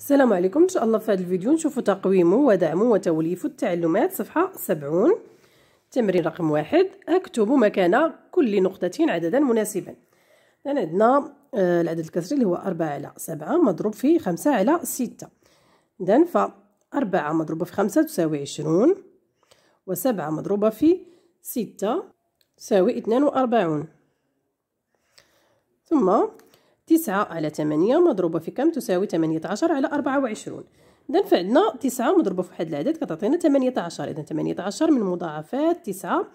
السلام عليكم ان شاء الله في هذا الفيديو نشوفوا تقويمه ودعمه وتوليفه التعلمات صفحه 70 تمرين رقم واحد اكتبوا مكان كل نقطه عددا مناسبا يعني عندنا آه، العدد الكسري اللي هو 4 على 7 مضروب في 5 على 6 اذا ف 4 مضروبه في 5 تساوي 20 و7 مضروبه في 6 تساوي 42 ثم تسعة على تمانية مضروبة في كم تساوي تمانية عشر على أربعة وعشرون إذا فعندنا تسعة مضروبة في واحد العدد كتعطينا تمانية عشر إذا تمانية عشر من مضاعفات تسعة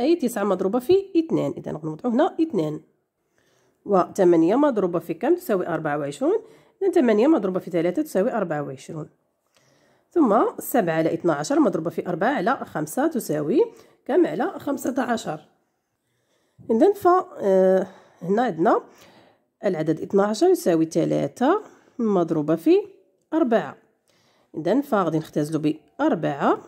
أي تسعة مضروبة في اثنان إذا غنوضعو هنا اثنان وثمانية مضروبة في كم تساوي أربعة وعشرون إذا تمانية مضروبة في ثلاثة تساوي أربعة وعشرون ثم سبعة على اثنا عشر مضروبة في أربعة على خمسة تساوي كم على خمسة عشر إذا ف آه، هنا عندنا العدد 12 يساوي 3 مضروبة في 4 إذن فغادي نختزلو ب 4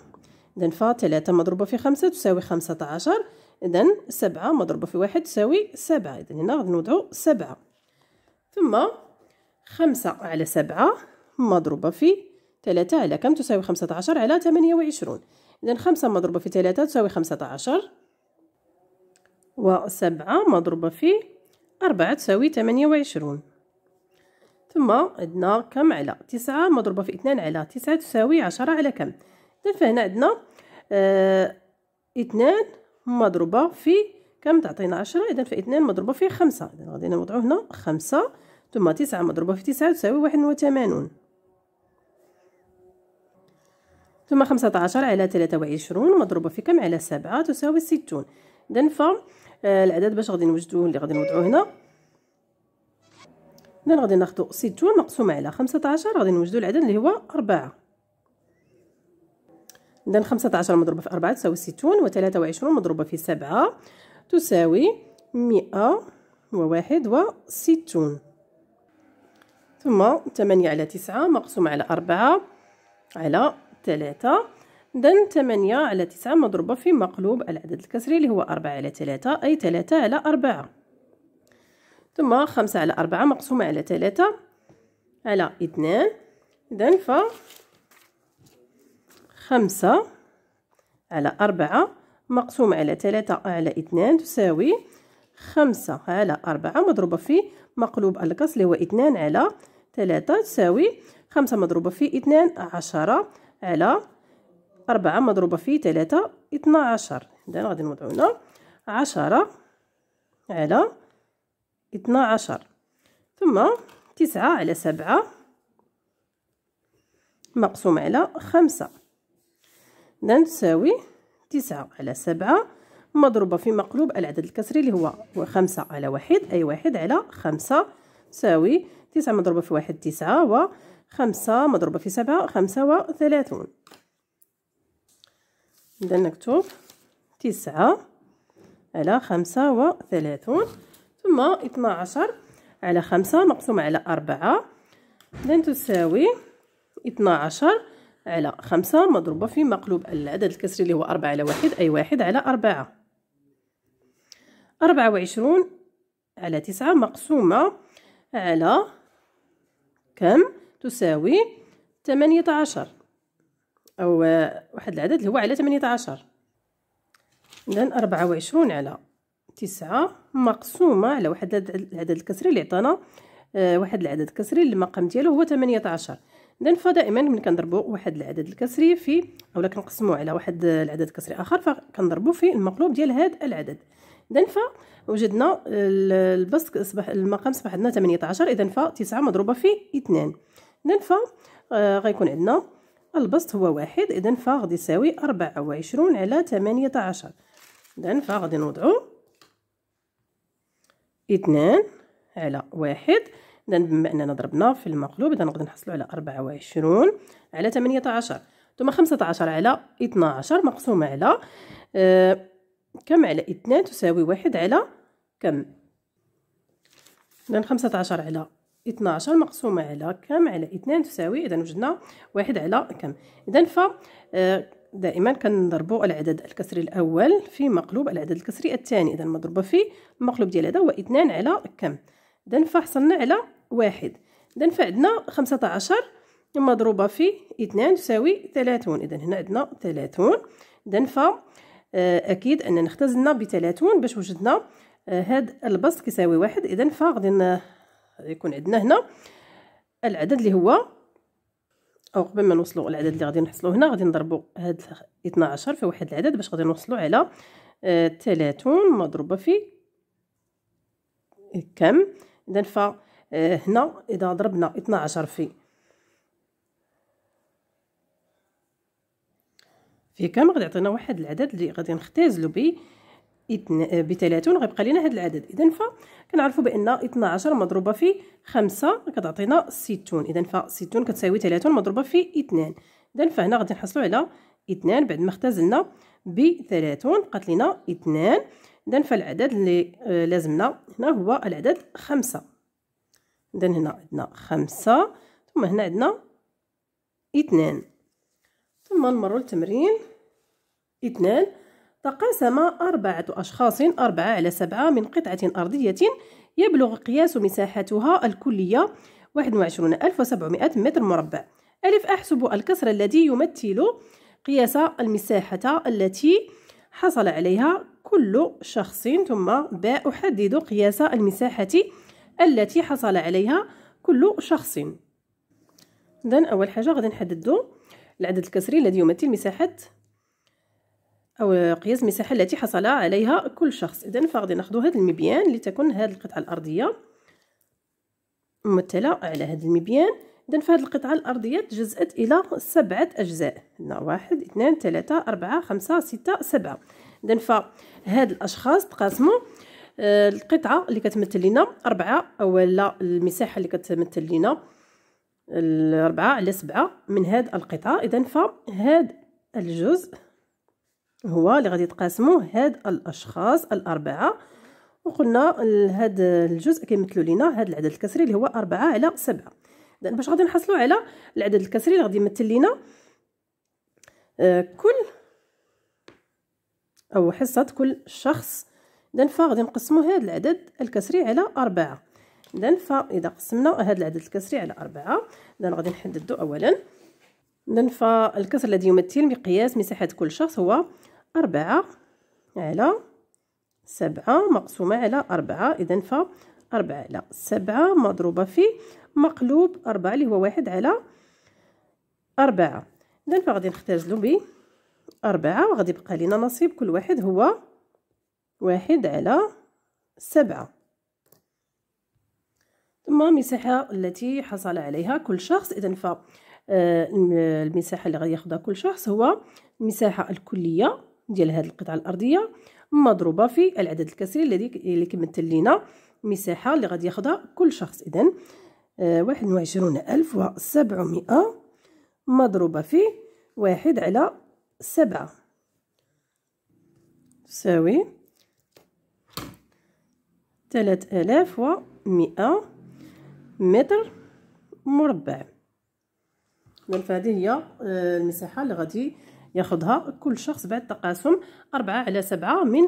إذن ف 3 مضروبة في 5 تساوي 15 إذن 7 مضروبة في 1 تساوي 7 إذن هنا غادي نوضعو 7 ثم 5 على 7 مضروبة في 3 على كم تساوي 15 على 28 إذن 5 مضروبة في 3 تساوي 15 و7 مضروبة في أربعة تساوي تمانية وعشرون ثم عندنا كم على تسعة مضروبة في اثنان على تسعة تساوي عشرة على كم إذن فهنا عندنا آه اثنان مضروبة في كم تعطينا عشرة إذن فاثنان مضروبة في خمسة إذن غادي نوضعو هنا خمسة ثم تسعة مضروبة في تسعة تساوي واحد وثمانون ثم خمسة عشر على ثلاثة وعشرون مضروبة في كم على سبعة تساوي ستون إذن ف آه، العدد باش غادي نوجدوه اللي غادي نوضعوه هنا هنا غادي ناخذ ستون مقسوم على 15 غادي نوجدوا العدد اللي هو 4 إذا 15 مضروبة في 4 تساوي 60 و23 مضروبة في 7 تساوي 161 ثم 8 على 9 مقسوم على 4 على 3 إذا 8 على 9 مضروبة في مقلوب العدد الكسري اللي هو 4 على 3 أي 3 على 4 ثم 5 على 4 مقسومة على 3 على 2 إذن ف 5 على 4 مقسومة على 3 على 2 تساوي 5 على 4 مضروبة في مقلوب الكسر اللي هو 2 على 3 تساوي 5 مضروبة في 2 10 على أربعة مضروبة في ثلاثة اثنا عشر إذن غادي نوضعو هنا عشرة على اثنا عشر ثم تسعة على سبعة مقسوم على خمسة إذن تساوي تسعة على سبعة مضروبة في مقلوب العدد الكسري اللي هو خمسة على واحد أي واحد على خمسة تساوي تسعة مضروبة في واحد تسعة وخمسة مضروبة في سبعة خمسة وثلاثون إذا نكتب تسعة على خمسة وثلاثون ثم اثنا عشر على خمسة مقسوم على أربعة إذا تساوي اثنا عشر على خمسة مضروبة في مقلوب العدد الكسري اللي هو أربعة على واحد أي واحد على أربعة أربعة وعشرون على تسعة مقسومة على كم تساوي ثمانية عشر أو واحد العدد اللي هو على 18 إذن 24 على 9 مقسومة على واحد العدد الكسري اللي عطانا آه، واحد العدد الكسري اللي المقام ديالو هو 18 إذن فدائما ملي كنضربو واحد العدد الكسري في أولا كنقسمو على واحد العدد الكسري آخر فكنضربو في المقلوب ديال هاد العدد إذن فوجدنا البسط أصبح المقام أصبح عندنا 18 إذن فتسعة مضروبة في 2 إذن ف آه، غيكون عندنا البسط هو واحد إذن فغادي يساوي أربعة وعشرون على تمانية عشر إذن فغادي نوضعو اثنان على واحد إذن بما أننا ضربنا في المقلوب إذن نقدر نحصلو على أربعة وعشرون على تمانية عشر ثم خمسة عشر على اثنا عشر مقسومة على آه كم على اثنان تساوي واحد على كم إذن خمسة عشر على 12 مقسومة على كم على 2 تساوي إذا وجدنا واحد على كم إذا ف آه، دائما كنضربوا العدد الكسري الأول في مقلوب العدد الكسري الثاني إذا مضروبة في المقلوب ديال هذا هو 2 على كم إذا فحصلنا على واحد إذا فعندنا 15 مضروبة في 2 تساوي 30 إذا هنا عندنا 30 إذا ف آه، أكيد أننا اختزلنا ب 30 باش وجدنا آه، هاد البسط كيساوي واحد إذا فغادي يكون عندنا هنا العدد اللي هو او قبل ما نوصلوا العدد اللي غادي نحصلوا هنا غادي نضربوا هاد 12 في واحد العدد باش غادي نوصلوا على 30 آه، مضروبه في كم اذا ف آه، هنا اذا ضربنا 12 في في كم غادي يعطينا واحد العدد اللي غادي نختزلوا به آه، بثلاثون غيبقى لنا هذا العدد اذا فكنعرفوا بان 12 مضروبه في 5 كتعطينا 60 اذا ف60 كتساوي 30 مضروبه في 2 اذا فهنا غادي نحصلوا على 2 بعد ما اختزلنا ب بقات لنا 2 اذا فالعدد اللي آه، لازمنا هنا هو العدد 5 اذا هنا عندنا 5 ثم هنا عندنا 2 ثم نمروا لتمرين 2 تقاسم أربعة أشخاص أربعة على سبعة من قطعة أرضية يبلغ قياس مساحتها الكلية 21700 متر مربع ألف أحسب الكسر الذي يمثل قياس المساحة التي حصل عليها كل شخص ثم باء أحدد قياس المساحة التي حصل عليها كل شخص إذن أول حاجة غادي نحددو العدد الكسري الذي يمثل مساحة أو قياس المساحة التي حصل عليها كل شخص إذا فغادي ناخدو هاد المبيان لتكون هاد القطعة الأرضية ممثلة على هاد المبيان إذا فهاد القطعة الأرضية تجزأت إلى سبعة أجزاء هنا واحد اثنان ثلاثة أربعة خمسة ستة سبعة إذا فهاد الأشخاص تقاسموا آه، القطعة اللي كتمثل لنا أربعة اولا المساحة اللي كتمثل لنا الأربعة على سبعة من هاد القطعة إذا فهاد الجزء هو اللي غادي يتقاسموه هاد الاشخاص الاربعه وقلنا هاد الجزء كيمثلوا لينا هاد العدد الكسري اللي هو أربعة على سبعة إذن باش غادي نحصلوا على العدد الكسري اللي غادي يمثل لينا آه، كل أو حصة كل شخص إذن فغادي نقسموا هاد العدد الكسري على أربعة إذن فإذا قسمنا هاد العدد الكسري على أربعة إذن غادي نحددو أولا إذن فالكسر الذي يمثل مقياس مساحة كل شخص هو أربعة على سبعة مقسومة على أربعة ف أربعة على سبعة مضروبة في مقلوب أربعة اللي هو واحد على أربعة إذا فغادي نختزلو ب أربعة وغادي يبقى لينا نصيب كل واحد هو واحد على سبعة ثم المساحة التي حصل عليها كل شخص إذا ف آه، المساحة اللي غادي ياخدها كل شخص هو المساحة الكلية ديال هذه القطعه الارضيه مضروبه في العدد الكسري الذي اللي كيمثل لينا المساحه اللي غادي ياخذها كل شخص اذا آه، واحد وعشرون ألف وسبعمائة مضروبة في واحد على سبعة تساوي ثلاث آلاف ومائة متر مربع هذه هي آه، المساحة اللي غادي ياخذها كل شخص بعد تقاسم أربعة على سبعة من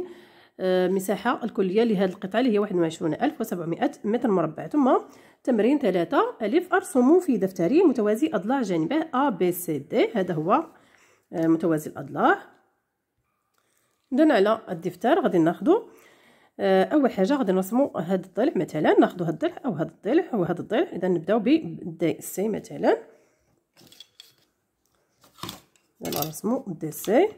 آه، مساحة الكلية لهذه القطعة اللي هي واحد وعشرون ألف وسبعمائة متر مربع ثم تمرين ثلاثة ألف أرسموا في دفتري متوازي أضلاع جانبه A B C D هذا هو آه، متوازي الأضلاع إذن على الدفتر غادي ناخدو آه، أول حاجة غادي نرسمو هاد الضلع مثلا ناخدو هاد الضلع أو هاد الضلع أو هاد الضلع إذا نبداو ب D مثلا يلا رسموا الديسي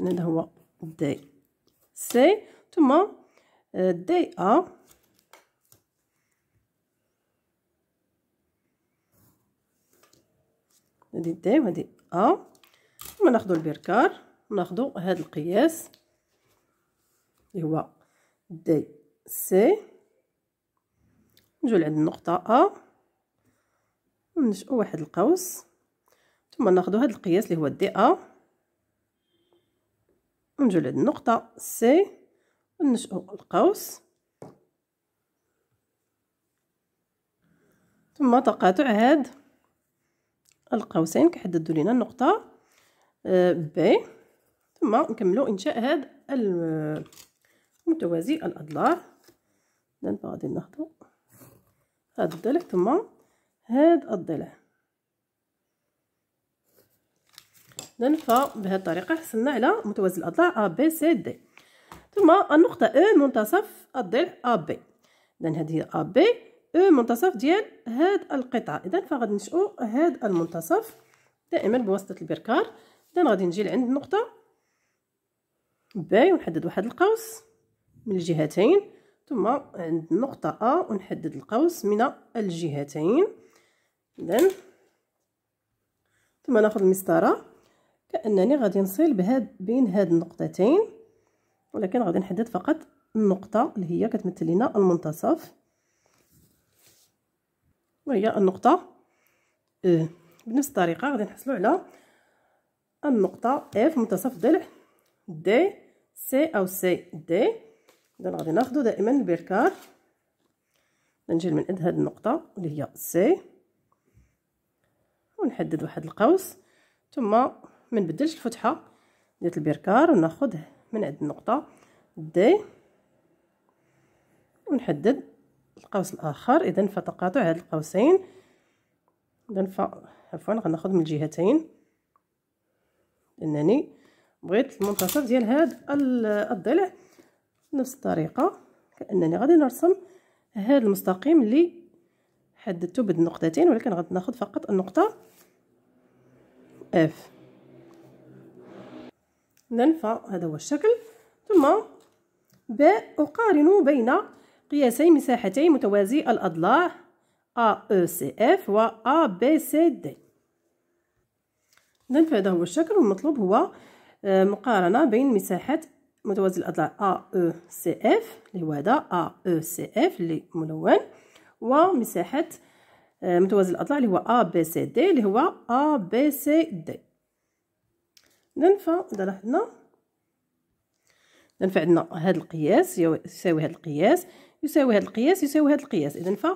هذا هو دي سي ثم آه، دي ا هادي دي وهادي ا ثم ناخذ البركار وناخذ هذا القياس اللي هو دي سي نجو لعند النقطه ا ونشأو واحد القوس ثم ناخدو هاد القياس اللي هو دي ا ونجو لعند النقطه سي ونشأو القوس ثم تقاطع هاد القوسين كيحددو لينا النقطه بي ثم نكملو انشاء هاد المتوازي الاضلاع دابا غادي ناخدو هاد الضلع ثم هاد الضلع اذن فبهذه الطريقه حصلنا على متوازي الاضلاع ا بي سي دي ثم النقطه او e منتصف الضلع ا بي اذا هذه ا بي او منتصف ديال هاد القطعه اذن فغادي نشئو هاد المنتصف دائما بواسطه البركار اذن غادي نجي لعند النقطه بي ونحدد واحد القوس من الجهتين ثم عند النقطة أ ونحدد القوس من الجهتين إذن ثم ناخذ المسطرة كأنني غادي نصل بهاد بين هاد النقطتين ولكن غادي نحدد فقط النقطة اللي هي كتمثل لنا المنتصف وهي النقطة أه. بنفس الطريقة غادي نحصلو على النقطة اف منتصف ضلع دي سي أو سي دي إذا غادي ناخدو دائما البركار نجي من عند هذه النقطة اللي هي سي ونحدد واحد القوس ثم ما نبدلش الفتحة ديال البركار وناخذ من عند النقطة دي ونحدد القوس الآخر إذا فتقاطع هذ القوسين إذا ف... عفوا غناخد من الجهتين لأنني بغيت المنتصف ديال هذا الضلع نفس الطريقه كانني غادي نرسم هذا المستقيم اللي حددته بالنقطتين ولكن غادي ناخذ فقط النقطه اف ننفى هذا هو الشكل ثم ب اقارن بين قياسي مساحتي متوازي الاضلاع AECF و دي ننفى هذا هو الشكل والمطلوب هو آه، مقارنة بين مساحه متوازي الأضلاع أ أو سي إف اللي هو هذا أ أو سي إف اللي ملون ومساحة آه، متوازي الأضلاع اللي هو أ بي سي دي اللي هو أ بي سي دي ننفع اذا لاحظنا ننفع عندنا هذا القياس يساوي هذا القياس يساوي هذا القياس يساوي هذا القياس ف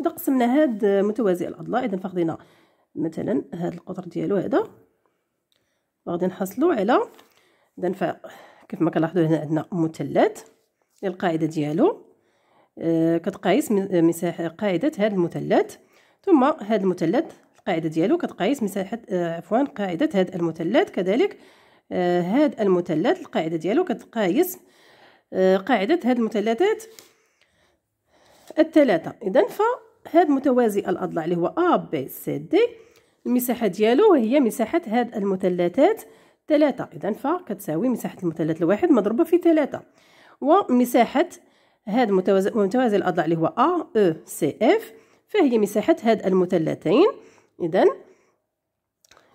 اذا قسمنا هذا متوازي الأضلاع اذا فخدينا مثلا هذا القطر ديالو هذا غادي نحصلو على اذا ف كيف ما كنلاحظوا هنا عندنا مثلث القاعده ديالو آه كتقايس آه، مساحه قاعده هذا المثلث ثم هذا المثلث القاعده ديالو كتقايس مساحه آه، عفوا قاعده هذا المثلث كذلك آه، هذا المثلث القاعده ديالو كتقايس قاعده هذه المثلثات الثلاثه اذا فهذا متوازي الاضلاع اللي هو ا بي سي دي المساحه ديالو هي مساحه هاد المثلثات ثلاثة إذا فكتساوي مساحة المثلث الواحد مضروبة في ثلاثة ومساحة هذا متوازي الأضلاع اللي هو أ أو سي إف فهي مساحة هاد المثلثين إذا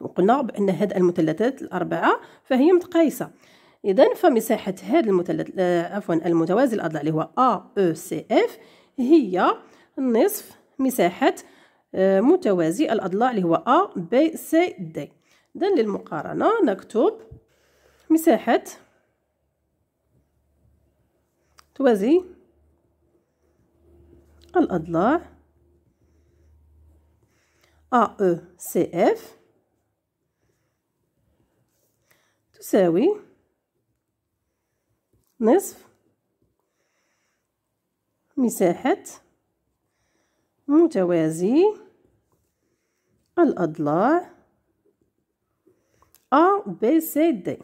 وقلنا بأن هاد المثلثات الأربعة فهي متقايسة إذا فمساحة هاد المثلث آه، عفوا المتوازي الأضلاع اللي هو أ أو سي إف هي نصف مساحة آه، متوازي الأضلاع اللي هو أ بي سي دي إذا للمقارنة نكتب مساحة توازي الأضلاع إف e تساوي نصف مساحة متوازي الأضلاع A, B, C, D.